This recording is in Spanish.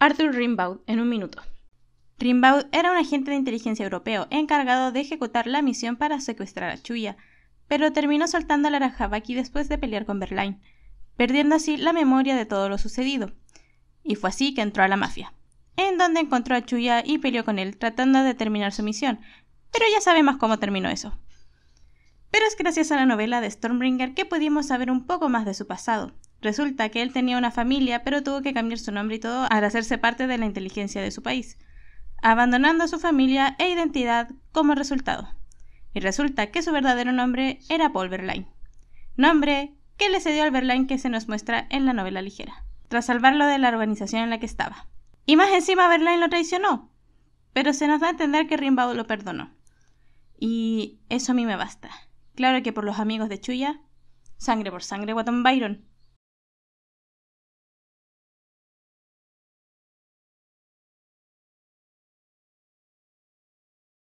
Arthur Rimbaud en un minuto. Rimbaud era un agente de inteligencia europeo encargado de ejecutar la misión para secuestrar a Chuya, pero terminó soltando a Larajabaki después de pelear con Berlain, perdiendo así la memoria de todo lo sucedido. Y fue así que entró a la mafia, en donde encontró a Chuya y peleó con él tratando de terminar su misión, pero ya sabemos cómo terminó eso. Pero es gracias a la novela de Stormbringer que pudimos saber un poco más de su pasado, Resulta que él tenía una familia, pero tuvo que cambiar su nombre y todo al hacerse parte de la inteligencia de su país, abandonando a su familia e identidad como resultado. Y resulta que su verdadero nombre era Paul Verlaine, nombre que le cedió al Verlaine que se nos muestra en la novela ligera, tras salvarlo de la organización en la que estaba. Y más encima Verlaine lo traicionó, pero se nos da a entender que Rimbaud lo perdonó. Y eso a mí me basta. Claro que por los amigos de Chuya, sangre por sangre, Watton Byron.